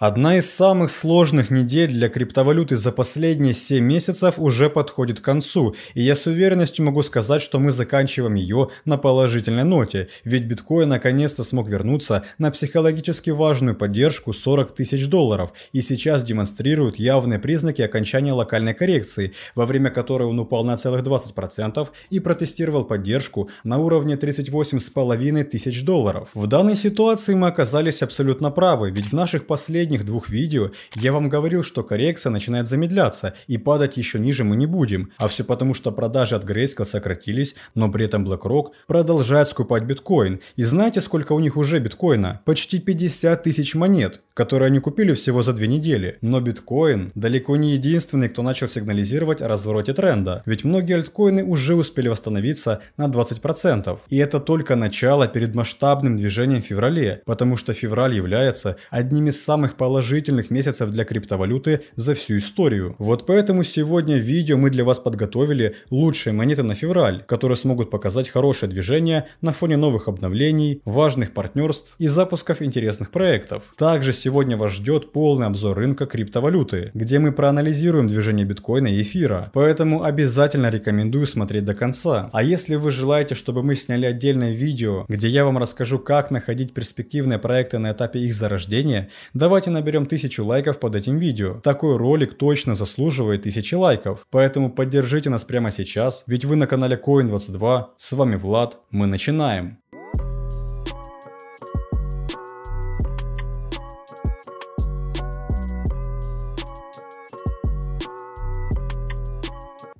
Одна из самых сложных недель для криптовалюты за последние 7 месяцев уже подходит к концу, и я с уверенностью могу сказать, что мы заканчиваем ее на положительной ноте, ведь биткоин наконец-то смог вернуться на психологически важную поддержку 40 тысяч долларов и сейчас демонстрирует явные признаки окончания локальной коррекции, во время которой он упал на целых 20% и протестировал поддержку на уровне 38,5 тысяч долларов. В данной ситуации мы оказались абсолютно правы, ведь в наших последних последних двух видео я вам говорил, что коррекция начинает замедляться и падать еще ниже мы не будем. А все потому, что продажи от Grayscale сократились, но при этом BlackRock продолжает скупать биткоин. И знаете, сколько у них уже биткоина? Почти 50 тысяч монет, которые они купили всего за две недели. Но биткоин далеко не единственный, кто начал сигнализировать о развороте тренда. Ведь многие альткоины уже успели восстановиться на 20%. И это только начало перед масштабным движением в феврале, потому что февраль является одним из самых положительных месяцев для криптовалюты за всю историю. Вот поэтому сегодня в видео мы для вас подготовили лучшие монеты на февраль, которые смогут показать хорошее движение на фоне новых обновлений, важных партнерств и запусков интересных проектов. Также сегодня вас ждет полный обзор рынка криптовалюты, где мы проанализируем движение биткоина и эфира, поэтому обязательно рекомендую смотреть до конца. А если вы желаете, чтобы мы сняли отдельное видео, где я вам расскажу, как находить перспективные проекты на этапе их зарождения, давайте Давайте наберем 1000 лайков под этим видео. Такой ролик точно заслуживает 1000 лайков. Поэтому поддержите нас прямо сейчас, ведь вы на канале Coin22. С вами Влад, мы начинаем.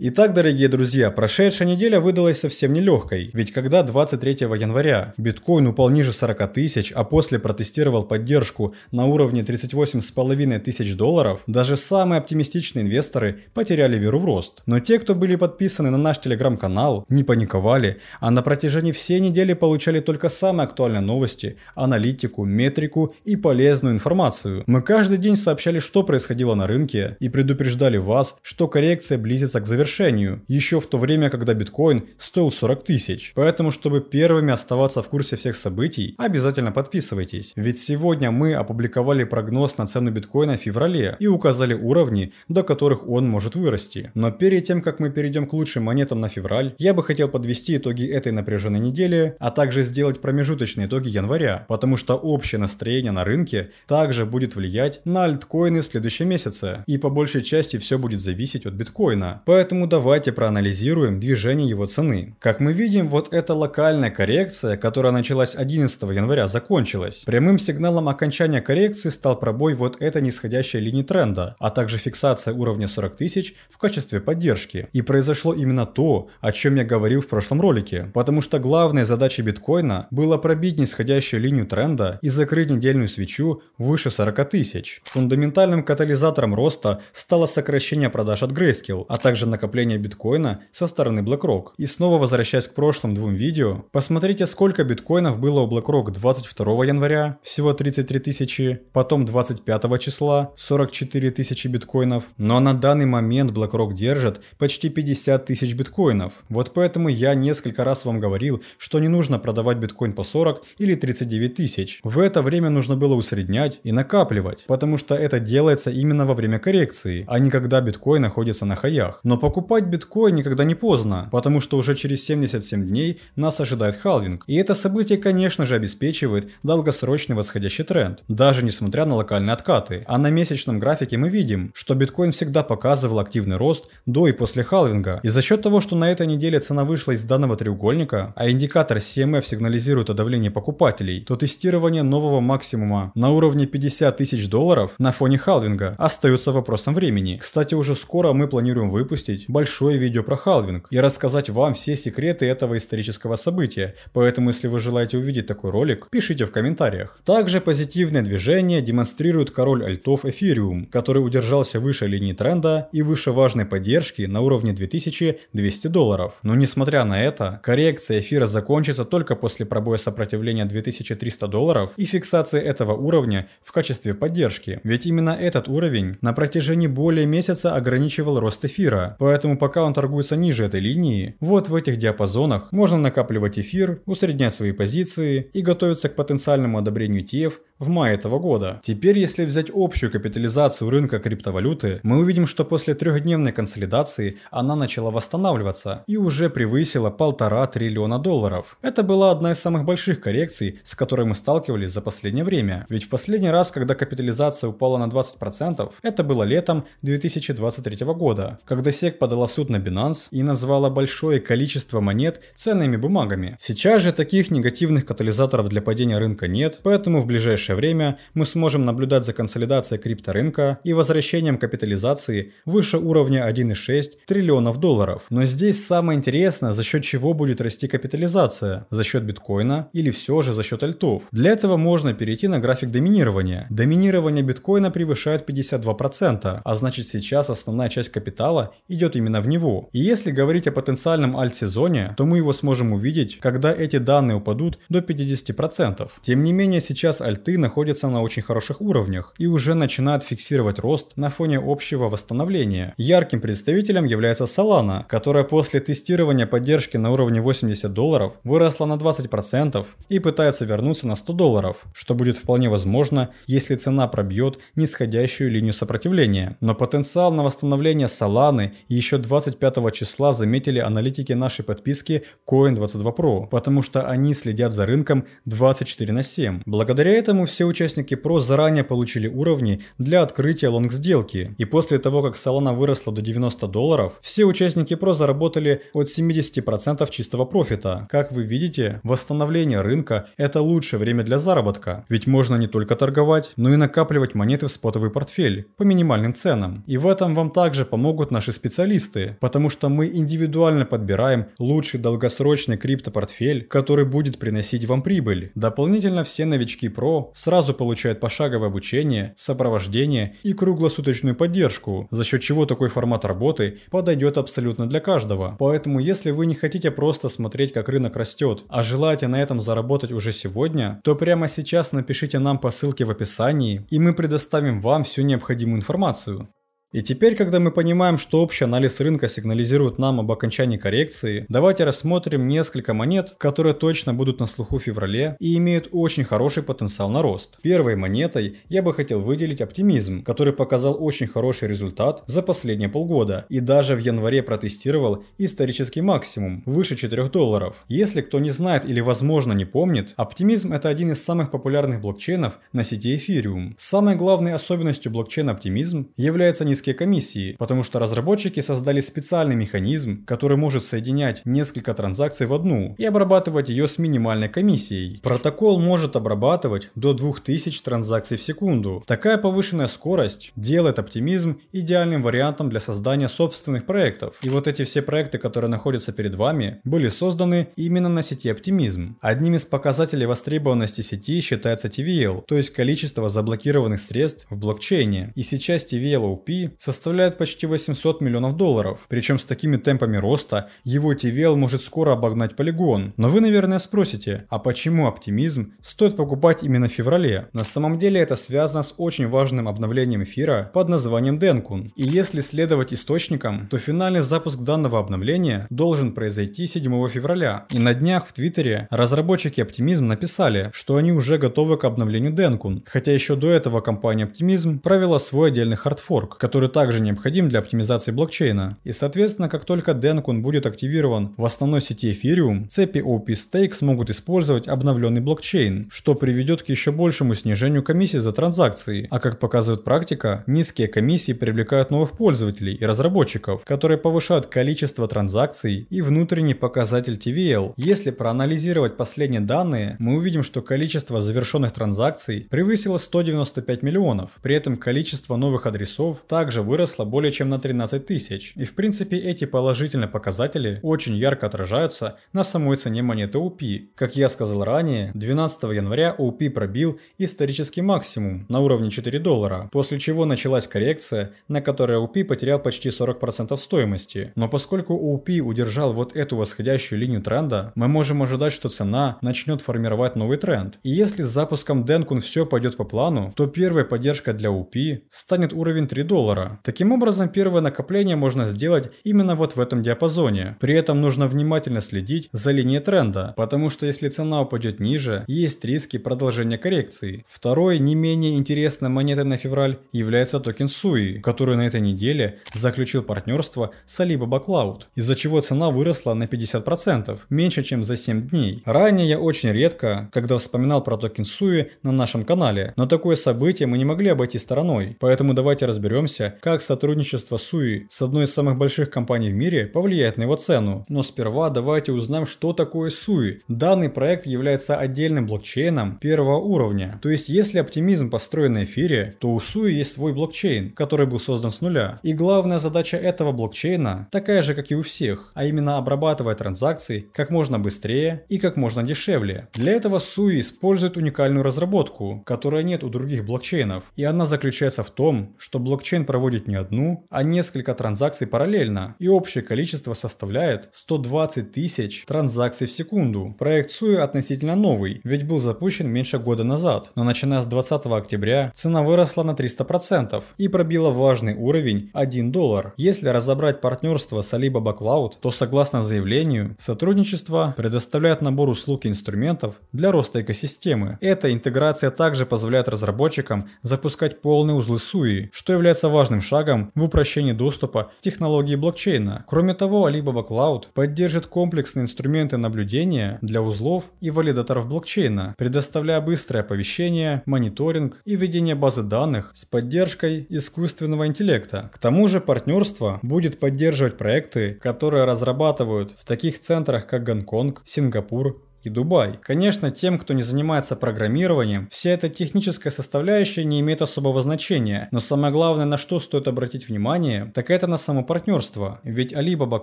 Итак, дорогие друзья, прошедшая неделя выдалась совсем нелегкой, ведь когда 23 января биткоин упал ниже 40 тысяч, а после протестировал поддержку на уровне 38,5 тысяч долларов, даже самые оптимистичные инвесторы потеряли веру в рост. Но те, кто были подписаны на наш телеграм-канал, не паниковали, а на протяжении всей недели получали только самые актуальные новости, аналитику, метрику и полезную информацию. Мы каждый день сообщали, что происходило на рынке и предупреждали вас, что коррекция близится к завершению завершению, еще в то время, когда биткоин стоил 40 тысяч. Поэтому, чтобы первыми оставаться в курсе всех событий, обязательно подписывайтесь. Ведь сегодня мы опубликовали прогноз на цену биткоина в феврале и указали уровни, до которых он может вырасти. Но перед тем, как мы перейдем к лучшим монетам на февраль, я бы хотел подвести итоги этой напряженной недели, а также сделать промежуточные итоги января, потому что общее настроение на рынке также будет влиять на альткоины в следующем месяце, и по большей части все будет зависеть от биткоина. Поэтому Поэтому давайте проанализируем движение его цены. Как мы видим, вот эта локальная коррекция, которая началась 11 января, закончилась. Прямым сигналом окончания коррекции стал пробой вот этой нисходящей линии тренда, а также фиксация уровня 40 тысяч в качестве поддержки. И произошло именно то, о чем я говорил в прошлом ролике. Потому что главной задачей биткоина было пробить нисходящую линию тренда и закрыть недельную свечу выше 40 тысяч. Фундаментальным катализатором роста стало сокращение продаж от Grayscale, а также накопление накопления биткоина со стороны BlackRock. И снова возвращаясь к прошлым двум видео, посмотрите, сколько биткоинов было у BlackRock 22 января, всего 33 тысячи, потом 25 числа 44 тысячи биткоинов, но ну а на данный момент BlackRock держит почти 50 тысяч биткоинов. Вот поэтому я несколько раз вам говорил, что не нужно продавать биткоин по 40 или 39 тысяч. В это время нужно было усреднять и накапливать, потому что это делается именно во время коррекции, а не когда биткоин находится на хаях. Но покупать покупать биткоин никогда не поздно, потому что уже через 77 дней нас ожидает халвинг. И это событие, конечно же, обеспечивает долгосрочный восходящий тренд, даже несмотря на локальные откаты. А на месячном графике мы видим, что биткоин всегда показывал активный рост до и после халвинга. И за счет того, что на этой неделе цена вышла из данного треугольника, а индикатор CMF сигнализирует о давлении покупателей, то тестирование нового максимума на уровне 50 тысяч долларов на фоне халвинга остается вопросом времени. Кстати, уже скоро мы планируем выпустить большое видео про халвинг и рассказать вам все секреты этого исторического события, поэтому если вы желаете увидеть такой ролик, пишите в комментариях. Также позитивное движение демонстрирует король альтов Эфириум, который удержался выше линии тренда и выше важной поддержки на уровне 2200 долларов. Но несмотря на это, коррекция эфира закончится только после пробоя сопротивления 2300 долларов и фиксации этого уровня в качестве поддержки, ведь именно этот уровень на протяжении более месяца ограничивал рост эфира, поэтому Поэтому пока он торгуется ниже этой линии, вот в этих диапазонах можно накапливать эфир, усреднять свои позиции и готовиться к потенциальному одобрению TF в мае этого года. Теперь, если взять общую капитализацию рынка криптовалюты, мы увидим, что после трехдневной консолидации она начала восстанавливаться и уже превысила полтора триллиона долларов. Это была одна из самых больших коррекций, с которой мы сталкивались за последнее время. Ведь в последний раз, когда капитализация упала на 20%, это было летом 2023 года, когда SEC подала суд на Binance и назвала большое количество монет ценными бумагами. Сейчас же таких негативных катализаторов для падения рынка нет, поэтому в ближайшее время мы сможем наблюдать за консолидацией крипторынка и возвращением капитализации выше уровня 1,6 триллионов долларов. Но здесь самое интересное, за счет чего будет расти капитализация, за счет биткоина или все же за счет альтов. Для этого можно перейти на график доминирования. Доминирование биткоина превышает 52%, а значит сейчас основная часть капитала идет именно в него. И если говорить о потенциальном альт-сезоне, то мы его сможем увидеть, когда эти данные упадут до 50%. Тем не менее, сейчас альты находятся на очень хороших уровнях и уже начинают фиксировать рост на фоне общего восстановления. Ярким представителем является Solana, которая после тестирования поддержки на уровне 80 долларов выросла на 20% и пытается вернуться на 100 долларов, что будет вполне возможно, если цена пробьет нисходящую линию сопротивления. Но потенциал на восстановление Solana и еще 25 числа заметили аналитики нашей подписки Coin22 Pro, потому что они следят за рынком 24 на 7. Благодаря этому все участники Pro заранее получили уровни для открытия лонг-сделки. И после того, как Solana выросла до 90 долларов, все участники Pro заработали от 70% чистого профита. Как вы видите, восстановление рынка – это лучшее время для заработка, ведь можно не только торговать, но и накапливать монеты в спотовый портфель по минимальным ценам. И в этом вам также помогут наши специалисты, специалисты, потому что мы индивидуально подбираем лучший долгосрочный криптопортфель, который будет приносить вам прибыль. Дополнительно все новички ПРО сразу получают пошаговое обучение, сопровождение и круглосуточную поддержку, за счет чего такой формат работы подойдет абсолютно для каждого. Поэтому если вы не хотите просто смотреть, как рынок растет, а желаете на этом заработать уже сегодня, то прямо сейчас напишите нам по ссылке в описании, и мы предоставим вам всю необходимую информацию. И теперь, когда мы понимаем, что общий анализ рынка сигнализирует нам об окончании коррекции, давайте рассмотрим несколько монет, которые точно будут на слуху в феврале и имеют очень хороший потенциал на рост. Первой монетой я бы хотел выделить оптимизм, который показал очень хороший результат за последние полгода и даже в январе протестировал исторический максимум выше 4 долларов. Если кто не знает или возможно не помнит, оптимизм это один из самых популярных блокчейнов на сети эфириум. Самой главной особенностью блокчейна оптимизм является не европейские комиссии, потому что разработчики создали специальный механизм, который может соединять несколько транзакций в одну и обрабатывать ее с минимальной комиссией. Протокол может обрабатывать до 2000 транзакций в секунду. Такая повышенная скорость делает оптимизм идеальным вариантом для создания собственных проектов. И вот эти все проекты, которые находятся перед вами, были созданы именно на сети оптимизм. Одним из показателей востребованности сети считается TVL, то есть количество заблокированных средств в блокчейне. И сейчас TVL OP составляет почти 800 миллионов долларов. Причем с такими темпами роста его TVL может скоро обогнать полигон. Но вы, наверное, спросите, а почему оптимизм стоит покупать именно в феврале? На самом деле это связано с очень важным обновлением эфира под названием Денкун. И если следовать источникам, то финальный запуск данного обновления должен произойти 7 февраля. И на днях в Твиттере разработчики Optimism написали, что они уже готовы к обновлению Денкун, хотя еще до этого компания Optimism провела свой отдельный хардфорк, который который также необходим для оптимизации блокчейна. И соответственно, как только Denkun будет активирован в основной сети Ethereum, цепи OP Stake смогут использовать обновленный блокчейн, что приведет к еще большему снижению комиссии за транзакции. А как показывает практика, низкие комиссии привлекают новых пользователей и разработчиков, которые повышают количество транзакций и внутренний показатель TVL. Если проанализировать последние данные, мы увидим, что количество завершенных транзакций превысило 195 миллионов. При этом количество новых адресов также также выросла более чем на 13 тысяч. И в принципе эти положительные показатели очень ярко отражаются на самой цене монеты OP. Как я сказал ранее, 12 января OP пробил исторический максимум на уровне 4 доллара, после чего началась коррекция, на которой OP потерял почти 40% стоимости. Но поскольку OP удержал вот эту восходящую линию тренда, мы можем ожидать, что цена начнет формировать новый тренд. И если с запуском Денкун все пойдет по плану, то первая поддержка для OP станет уровень 3 доллара, доллара. Таким образом, первое накопление можно сделать именно вот в этом диапазоне. При этом нужно внимательно следить за линией тренда, потому что если цена упадет ниже, есть риски продолжения коррекции. Второй, не менее интересной монетой на февраль является токен Sui, который на этой неделе заключил партнерство с Alibaba Cloud, из-за чего цена выросла на 50%, меньше чем за 7 дней. Ранее я очень редко, когда вспоминал про токен Sui на нашем канале, но такое событие мы не могли обойти стороной, поэтому давайте разберемся, как сотрудничество Суи с одной из самых больших компаний в мире повлияет на его цену. Но сперва давайте узнаем, что такое Суи. Данный проект является отдельным блокчейном первого уровня. То есть, если оптимизм построен на эфире, то у Суи есть свой блокчейн, который был создан с нуля. И главная задача этого блокчейна такая же, как и у всех, а именно обрабатывать транзакции как можно быстрее и как можно дешевле. Для этого Суи использует уникальную разработку, которая нет у других блокчейнов. И она заключается в том, что блокчейн проводит проводит не одну, а несколько транзакций параллельно, и общее количество составляет 120 тысяч транзакций в секунду. Проект Суи относительно новый, ведь был запущен меньше года назад, но начиная с 20 октября цена выросла на 300% и пробила важный уровень 1 доллар. Если разобрать партнерство с Alibaba Cloud, то согласно заявлению, сотрудничество предоставляет набор услуг и инструментов для роста экосистемы. Эта интеграция также позволяет разработчикам запускать полные узлы Суи, что является важным важным шагом в упрощении доступа к технологии блокчейна. Кроме того, Alibaba Cloud поддержит комплексные инструменты наблюдения для узлов и валидаторов блокчейна, предоставляя быстрое оповещение, мониторинг и ведение базы данных с поддержкой искусственного интеллекта. К тому же партнерство будет поддерживать проекты, которые разрабатывают в таких центрах, как Гонконг, Сингапур и Дубай. Конечно, тем, кто не занимается программированием, вся эта техническая составляющая не имеет особого значения, но самое главное, на что стоит обратить внимание, так это на само партнерство. Ведь Alibaba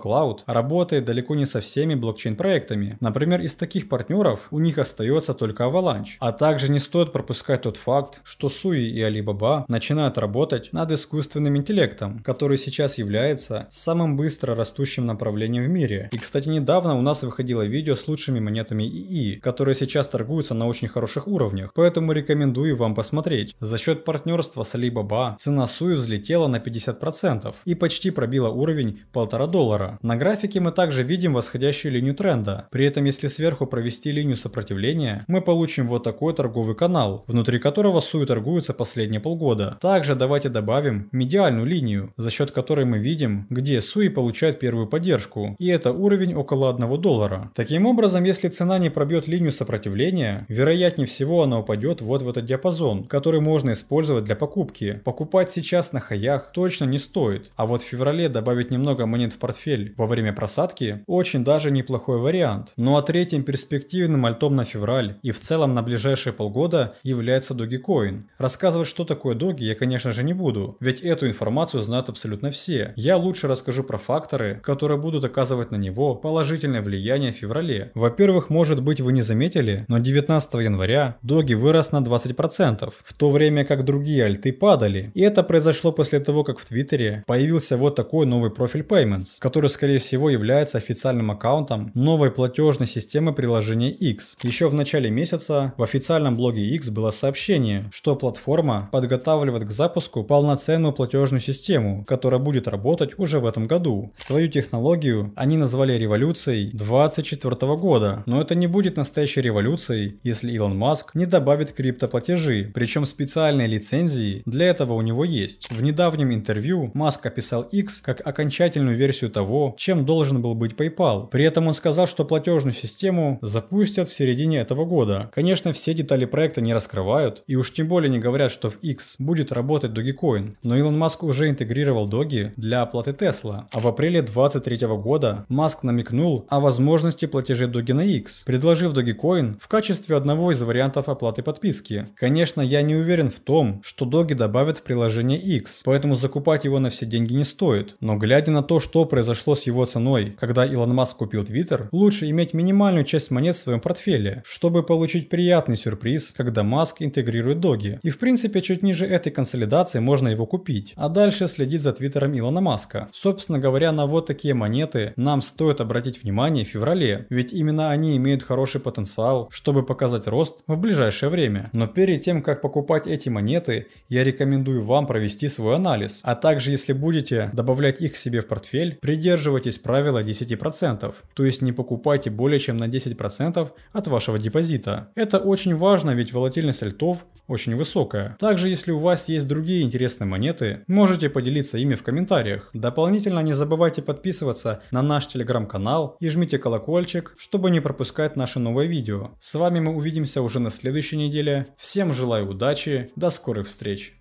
Cloud работает далеко не со всеми блокчейн-проектами. Например, из таких партнеров у них остается только Avalanche. А также не стоит пропускать тот факт, что Суи и Alibaba начинают работать над искусственным интеллектом, который сейчас является самым быстро растущим направлением в мире. И, кстати, недавно у нас выходило видео с лучшими монетами ИИ, которые сейчас торгуются на очень хороших уровнях, поэтому рекомендую вам посмотреть. За счет партнерства с Alibaba цена Суи взлетела на 50% и почти пробила уровень 1,5 доллара. На графике мы также видим восходящую линию тренда. При этом, если сверху провести линию сопротивления, мы получим вот такой торговый канал, внутри которого Суи торгуется последние полгода. Также давайте добавим медиальную линию, за счет которой мы видим, где Суи получает первую поддержку, и это уровень около 1 доллара. Таким образом, если цена она не пробьет линию сопротивления, вероятнее всего она упадет вот в этот диапазон, который можно использовать для покупки. Покупать сейчас на хаях точно не стоит, а вот в феврале добавить немного монет в портфель во время просадки очень даже неплохой вариант. Ну а третьим перспективным альтом на февраль и в целом на ближайшие полгода является Dogecoin. Рассказывать, что такое Доги, я конечно же не буду, ведь эту информацию знают абсолютно все. Я лучше расскажу про факторы, которые будут оказывать на него положительное влияние в феврале. Во-первых, можно может быть вы не заметили, но 19 января Доги вырос на 20%, в то время как другие альты падали. И это произошло после того, как в Твиттере появился вот такой новый профиль Payments, который скорее всего является официальным аккаунтом новой платежной системы приложения X. Еще в начале месяца в официальном блоге X было сообщение, что платформа подготавливает к запуску полноценную платежную систему, которая будет работать уже в этом году. Свою технологию они назвали революцией 24 года, но это не будет настоящей революцией, если Илон Маск не добавит криптоплатежи, причем специальные лицензии для этого у него есть. В недавнем интервью Маск описал X как окончательную версию того, чем должен был быть PayPal. При этом он сказал, что платежную систему запустят в середине этого года. Конечно, все детали проекта не раскрывают, и уж тем более не говорят, что в X будет работать Dogecoin, но Илон Маск уже интегрировал Доги для оплаты Tesla, а в апреле 2023 года Маск намекнул о возможности платежей Доги на X предложив Dogecoin в качестве одного из вариантов оплаты подписки. Конечно, я не уверен в том, что Доги добавят в приложение X, поэтому закупать его на все деньги не стоит. Но глядя на то, что произошло с его ценой, когда Илон Маск купил Twitter, лучше иметь минимальную часть монет в своем портфеле, чтобы получить приятный сюрприз, когда Маск интегрирует Доги. И в принципе, чуть ниже этой консолидации можно его купить, а дальше следить за твиттером Илона Маска. Собственно говоря, на вот такие монеты нам стоит обратить внимание в феврале, ведь именно они имеют имеют хороший потенциал, чтобы показать рост в ближайшее время. Но перед тем, как покупать эти монеты, я рекомендую вам провести свой анализ. А также, если будете добавлять их себе в портфель, придерживайтесь правила 10%, то есть не покупайте более чем на 10% от вашего депозита. Это очень важно, ведь волатильность льтов очень высокая. Также, если у вас есть другие интересные монеты, можете поделиться ими в комментариях. Дополнительно не забывайте подписываться на наш телеграм-канал и жмите колокольчик, чтобы не пропускать завершает наше новое видео. С вами мы увидимся уже на следующей неделе. Всем желаю удачи, до скорых встреч!